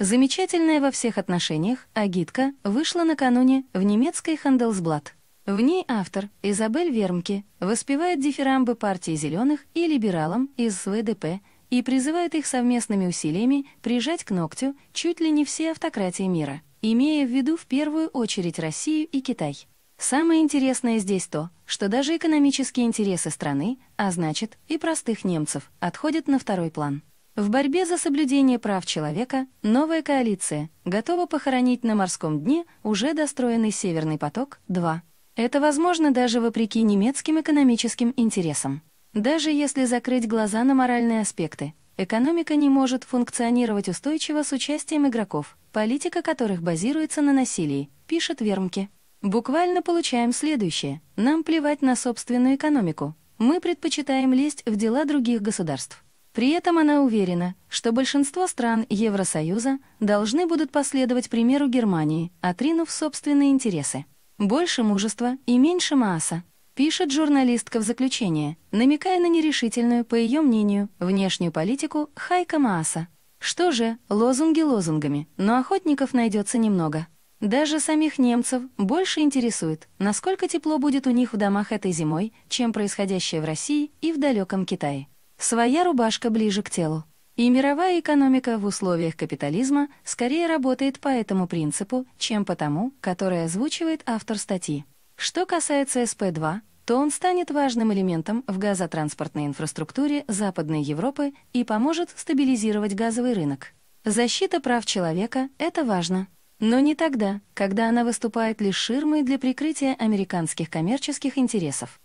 Замечательная во всех отношениях «Агитка» вышла накануне в немецкой «Хандelsблат». В ней автор Изабель Вермке воспевает дифирамбы партии «Зеленых» и либералам из ВДП и призывает их совместными усилиями прижать к ногтю чуть ли не все автократии мира, имея в виду в первую очередь Россию и Китай. Самое интересное здесь то, что даже экономические интересы страны, а значит и простых немцев, отходят на второй план. В борьбе за соблюдение прав человека новая коалиция готова похоронить на морском дне уже достроенный «Северный поток-2». Это возможно даже вопреки немецким экономическим интересам. Даже если закрыть глаза на моральные аспекты, экономика не может функционировать устойчиво с участием игроков, политика которых базируется на насилии, пишет Вермке. Буквально получаем следующее. Нам плевать на собственную экономику. Мы предпочитаем лезть в дела других государств. При этом она уверена, что большинство стран Евросоюза должны будут последовать примеру Германии, отринув собственные интересы. «Больше мужества и меньше мааса», пишет журналистка в заключение, намекая на нерешительную, по ее мнению, внешнюю политику Хайка Мааса. Что же, лозунги лозунгами, но охотников найдется немного. Даже самих немцев больше интересует, насколько тепло будет у них в домах этой зимой, чем происходящее в России и в далеком Китае. Своя рубашка ближе к телу. И мировая экономика в условиях капитализма скорее работает по этому принципу, чем по тому, который озвучивает автор статьи. Что касается СП-2, то он станет важным элементом в газотранспортной инфраструктуре Западной Европы и поможет стабилизировать газовый рынок. Защита прав человека — это важно. Но не тогда, когда она выступает лишь ширмой для прикрытия американских коммерческих интересов.